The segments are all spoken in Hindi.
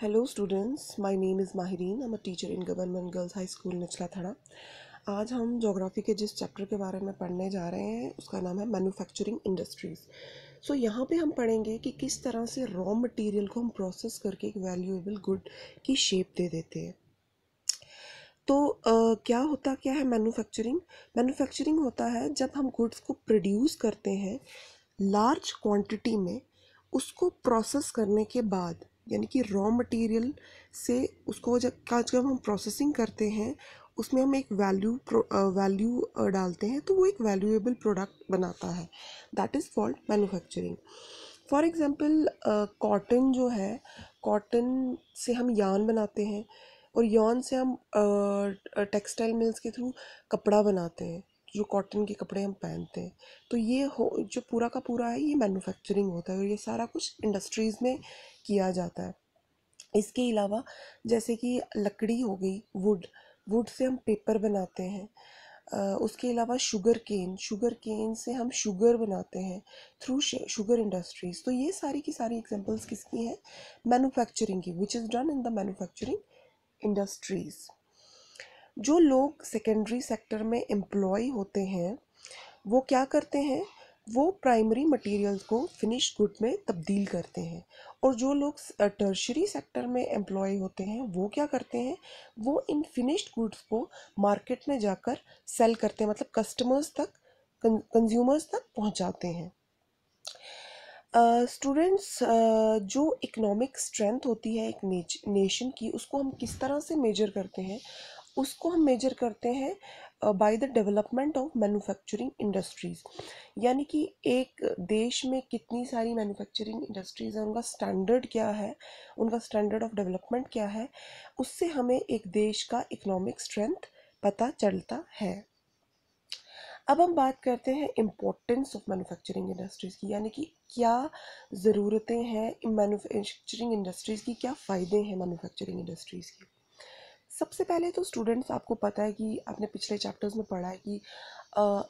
hello students my name is Mahreen am a teacher in government girls high school Nichla Thadda आज हम जोग्राफ़ी के जिस चैप्टर के बारे में पढ़ने जा रहे हैं उसका नाम है मैन्युफैक्चरिंग इंडस्ट्रीज़ सो यहाँ पे हम पढ़ेंगे कि किस तरह से रॉ मटेरियल को हम प्रोसेस करके एक वैल्यूएबल गुड की शेप दे देते हैं तो आ, क्या होता क्या है मैन्युफैक्चरिंग मैन्युफैक्चरिंग होता है जब हम गुड्स को प्रोड्यूस करते हैं लार्ज क्वांटिटी में उसको प्रोसेस करने के बाद यानी कि रॉ मटेरियल से उसको जब का जब हम प्रोसेसिंग करते हैं उसमें हम एक वैल्यू वैल्यू डालते हैं तो वो एक वैल्यूएबल प्रोडक्ट बनाता है that is called manufacturing for example cotton जो है कॉटन से हम यान बनाते हैं और यौन से हम टेक्सटाइल मिल्स के थ्रू कपड़ा बनाते हैं जो कॉटन के कपड़े हम पहनते हैं तो ये हो जो पूरा का पूरा है ये मैन्युफैक्चरिंग होता है और ये सारा कुछ इंडस्ट्रीज़ में किया जाता है इसके अलावा जैसे कि लकड़ी हो गई वुड वुड से हम पेपर बनाते हैं उसके अलावा शुगर केन शुगर केन से हम शुगर बनाते हैं थ्रू शुगर इंडस्ट्रीज़ तो ये सारी की सारी एग्जांपल्स किसकी हैं मैन्युफैक्चरिंग की which is done in the manufacturing industries जो लोग सेकेंडरी सेक्टर में एम्प्लॉय होते हैं वो क्या करते हैं वो प्राइमरी मटेरियल्स को फिनिश गुड में तब्दील करते हैं और जो लोग टर्शरी सेक्टर में एम्प्लॉय होते हैं वो क्या करते हैं वो इन फिनिश्ड गुड्स को मार्केट में जाकर सेल करते हैं मतलब कस्टमर्स तक कंज्यूमर्स तक पहुंचाते हैं स्टूडेंट्स uh, uh, जो इकोनॉमिक स्ट्रेंथ होती है एक नेशन की उसको हम किस तरह से मेजर करते हैं उसको हम मेजर करते हैं by the development of manufacturing industries यानी कि एक देश में कितनी सारी मैन्युफैक्चरिंग इंडस्ट्रीज़ हैं उनका स्टैंडर्ड क्या है उनका स्टैंडर्ड ऑफ डेवलपमेंट क्या है उससे हमें एक देश का इकोनॉमिक स्ट्रेंथ पता चलता है अब हम बात करते हैं इम्पोर्टेंस ऑफ मैन्युफैक्चरिंग इंडस्ट्रीज़ की यानी कि क्या ज़रूरतें हैं मैन्युफैक्चरिंग इंडस्ट्रीज़ की क्या फ़ायदे हैं मैन्युफैक्चरिंग इंडस्ट्रीज़ की सबसे पहले तो स्टूडेंट्स आपको पता है कि आपने पिछले चैप्टर्स में पढ़ा है कि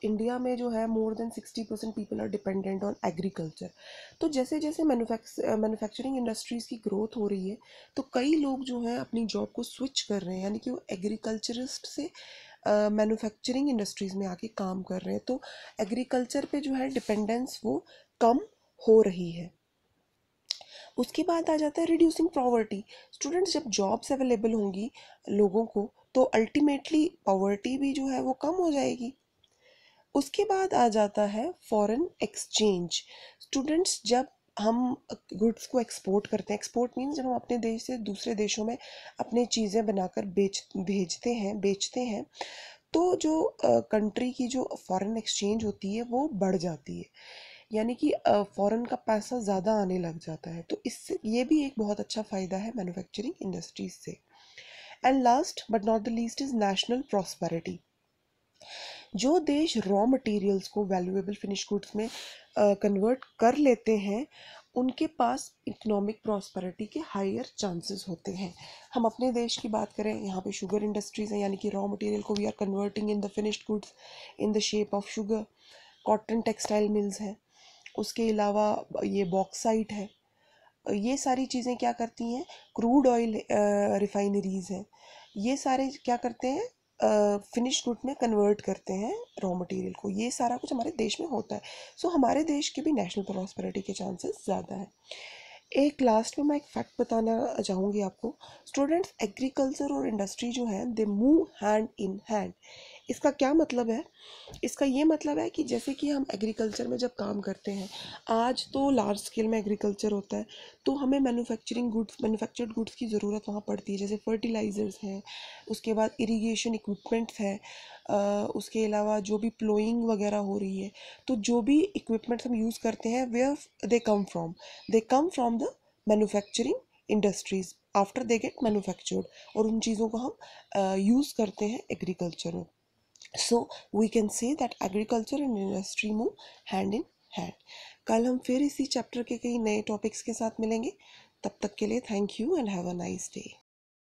इंडिया में जो है more than sixty percent people are dependent on agriculture तो जैसे जैसे मैन्युफैक्चरिंग इंडस्ट्रीज़ की ग्रोथ हो रही है तो कई लोग जो हैं अपनी जॉब को स्विच कर रहे हैं यानी कि वो एग्रीकल्चरिस्ट से मैनुफैक्चरिंग uh, इंडस्ट्रीज़ में आके काम कर रहे हैं तो एग्रीकल्चर पे जो है डिपेंडेंस वो कम हो रही है उसके बाद आ जाता है रिड्यूसिंग पॉवर्टी स्टूडेंट्स जब जॉब्स अवेलेबल होंगी लोगों को तो अल्टीमेटली पॉवर्टी भी जो है वो कम हो जाएगी उसके बाद आ जाता है फॉरेन एक्सचेंज स्टूडेंट्स जब हम गुड्स को एक्सपोर्ट करते हैं एक्सपोर्ट मीन्स जब हम अपने देश से दूसरे देशों में अपने चीज़ें बनाकर बेच भेजते हैं बेचते हैं तो जो कंट्री की जो फॉरेन एक्सचेंज होती है वो बढ़ जाती है यानी कि फ़ॉरेन का पैसा ज़्यादा आने लग जाता है तो इससे ये भी एक बहुत अच्छा फ़ायदा है मैन्युफैक्चरिंग इंडस्ट्रीज से and last but not the least is national prosperity जो देश रॉ मटेरियल्स को वैल्यूएबल फिनिश गुड्स में कन्वर्ट uh, कर लेते हैं उनके पास इकोनॉमिक प्रॉस्पेरिटी के हायर चांसेस होते हैं हम अपने देश की बात करें यहाँ पे शुगर इंडस्ट्रीज़ हैं यानी कि रॉ मटेरियल को we are converting in the finished goods in the shape of sugar cotton textile mills हैं उसके अलावा ये बॉक्साइट है ये सारी चीज़ें क्या करती हैं क्रूड ऑयल रिफाइनरीज हैं ये सारे क्या करते हैं फिनिश गुड में कन्वर्ट करते हैं रॉ मटेरियल को ये सारा कुछ हमारे देश में होता है सो so, हमारे देश के भी नेशनल प्रॉस्पेरिटी के चांसेस ज़्यादा हैं एक लास्ट में मैं एक फैक्ट बताना चाहूँगी आपको स्टूडेंट्स एग्रीकल्चर और इंडस्ट्री जो है they move hand in hand इसका क्या मतलब है इसका ये मतलब है कि जैसे कि हम एग्रीकल्चर में जब काम करते हैं आज तो लार्ज स्केल में एग्रीकल्चर होता है तो हमें मैन्युफैक्चरिंग गुड्स मैन्युफैक्चर्ड गुड्स की ज़रूरत वहाँ पड़ती है जैसे फर्टिलाइज़र्स हैं उसके बाद इरीगेशन इक्विपमेंट्स हैं उसके अलावा जो भी प्लोइंग वगैरह हो रही है तो जो भी इक्विपमेंट्स हम यूज़ करते हैं वे they come from they come from the manufacturing industries after they get manufactured और उन चीज़ों को हम यूज़ करते हैं एग्रीकल्चर में so we can say that agriculture and industry move hand in hand कल हम फिर इसी चैप्टर के कई नए टॉपिक्स के साथ मिलेंगे तब तक के लिए thank you and have a nice day